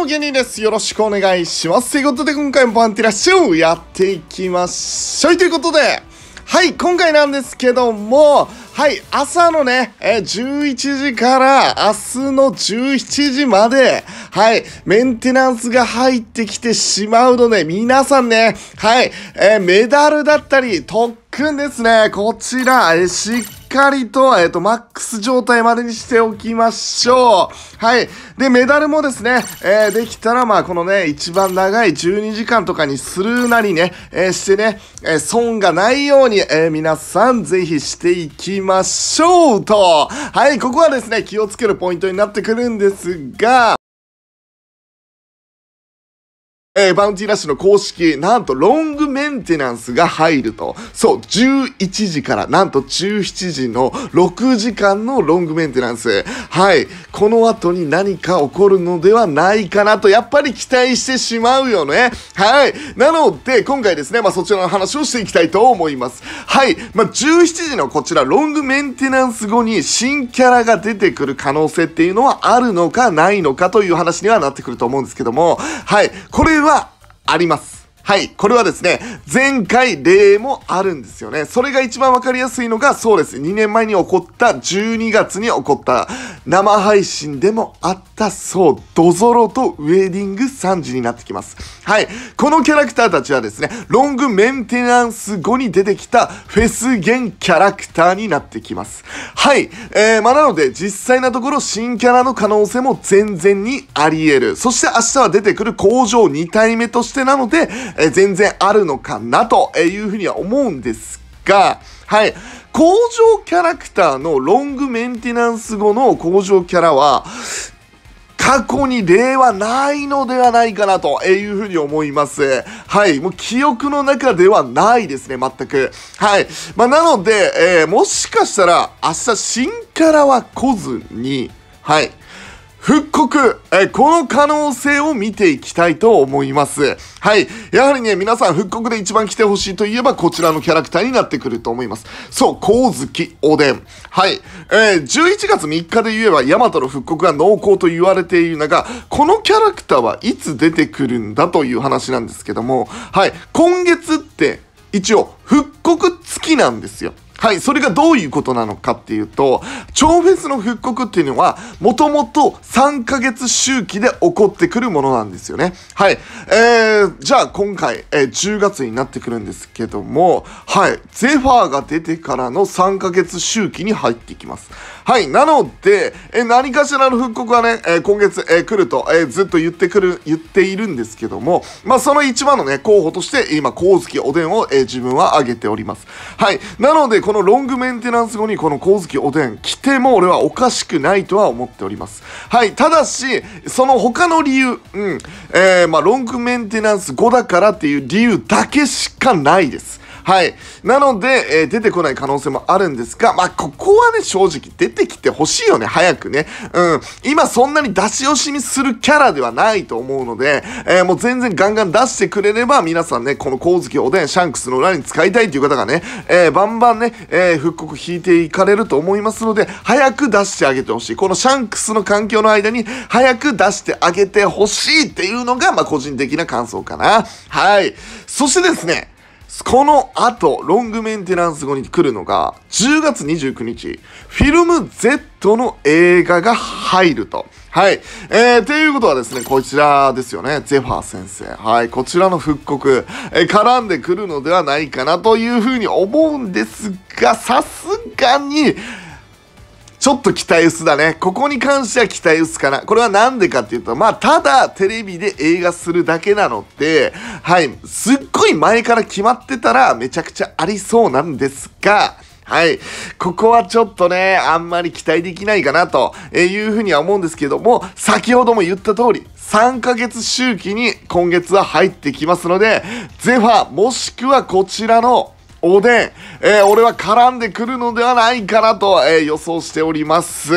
も芸人です。よろしくお願いします。ということで、今回もパンティラッシュをやっていきましょう。ということで、はい、今回なんですけども、はい、朝のね、え11時から明日の17時まで、はい、メンテナンスが入ってきてしまうので、皆さんね、はい、えメダルだったり、特訓ですね、こちら、えしっかりと、えっ、ー、と、マックス状態までにしておきましょう。はい。で、メダルもですね、えー、できたら、まあ、このね、一番長い12時間とかにするなりね、えー、してね、え損がないように、え皆さん、ぜひしていきましょうと。はい、ここはですね、気をつけるポイントになってくるんですが、えー、バウンティーラッシュの公式、なんとロングメンテナンスが入ると。そう、11時から、なんと17時の6時間のロングメンテナンス。はい。この後に何か起こるのではないかなと、やっぱり期待してしまうよね。はい。なので、今回ですね、まあ、そちらの話をしていきたいと思います。はい。まあ、17時のこちら、ロングメンテナンス後に新キャラが出てくる可能性っていうのはあるのかないのかという話にはなってくると思うんですけども、はい。これははあります。はい。これはですね、前回例もあるんですよね。それが一番わかりやすいのが、そうです。2年前に起こった、12月に起こった生配信でもあった、そう、ドゾロとウェディング3時になってきます。はい。このキャラクターたちはですね、ロングメンテナンス後に出てきたフェスンキャラクターになってきます。はい。えー、まあ、なので、実際なところ新キャラの可能性も全然にあり得る。そして明日は出てくる工場2体目としてなので、えー、全然あるのかなというふうには思うんですが、はい。工場キャラクターのロングメンテナンス後の工場キャラは、過去に例はないのではないかなというふうに思います。はい。もう記憶の中ではないですね、全く。はい。まあ、なので、えー、もしかしたら明日新キャラは来ずに、はい。復刻、えこの可能性を見ていきたいと思います。はい。やはりね、皆さん復刻で一番来てほしいといえば、こちらのキャラクターになってくると思います。そう、光月おでん。はい。えー、11月3日で言えば、ヤマトの復刻が濃厚と言われている中、このキャラクターはいつ出てくるんだという話なんですけども、はい。今月って、一応、復刻月なんですよ。はい、それがどういうことなのかっていうと、超フェスの復刻っていうのは、もともと3ヶ月周期で起こってくるものなんですよね。はい。えー、じゃあ今回、えー、10月になってくるんですけども、はい、ゼファーが出てからの3ヶ月周期に入っていきます。はい、なので、えー、何かしらの復刻はね、えー、今月、えー、来ると、えー、ずっと言ってくる、言っているんですけども、まあその一番のね、候補として、今、光月おでんを、えー、自分は挙げております。はい、なので、このロングメンテナンス後にこの光月おでん来ても俺はおかしくないとは思っております。はい、ただし、その他の理由、うん、えー、まあ、ロングメンテナンス後だからっていう理由だけしかないです。はい。なので、えー、出てこない可能性もあるんですが、まあ、ここはね、正直出てきてほしいよね、早くね。うん。今そんなに出し惜しみするキャラではないと思うので、えー、もう全然ガンガン出してくれれば、皆さんね、この光月おでん、シャンクスの裏に使いたいという方がね、えー、バンバンね、え復刻引いていかれると思いますので、早く出してあげてほしい。このシャンクスの環境の間に、早く出してあげてほしいっていうのが、まあ、個人的な感想かな。はい。そしてですね、この後、ロングメンテナンス後に来るのが、10月29日、フィルム Z の映画が入ると。はい。えー、ということはですね、こちらですよね。ゼファー先生。はい。こちらの復刻、えー、絡んでくるのではないかなというふうに思うんですが、さすがに、ちょっと期待薄だね。ここに関しては期待薄かな。これはなんでかっていうと、まあ、ただテレビで映画するだけなのって、はい、すっごい前から決まってたらめちゃくちゃありそうなんですが、はい。ここはちょっとね、あんまり期待できないかなというふうには思うんですけども、先ほども言った通り、3ヶ月周期に今月は入ってきますので、ゼファもしくはこちらのおでん、えー、俺は絡んでくるのではないかなと、えー、予想しております。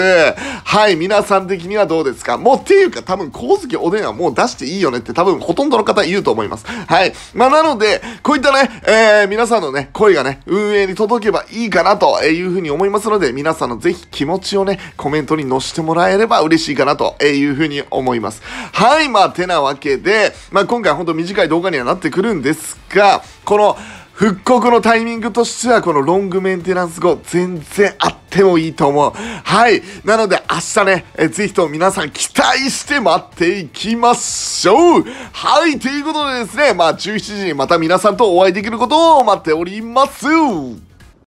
はい、皆さん的にはどうですかもうっていうか多分、光月おでんはもう出していいよねって多分ほとんどの方言うと思います。はい。まあなので、こういったね、えー、皆さんのね、声がね、運営に届けばいいかなというふうに思いますので、皆さんのぜひ気持ちをね、コメントに載せてもらえれば嬉しいかなというふうに思います。はい、まあてなわけで、まあ今回ほんと短い動画にはなってくるんですが、この、復刻のタイミングとしては、このロングメンテナンス後、全然あってもいいと思う。はい。なので、明日ね、えぜひとも皆さん期待して待っていきましょうはい。ということでですね、まあ、17時にまた皆さんとお会いできることを待っております。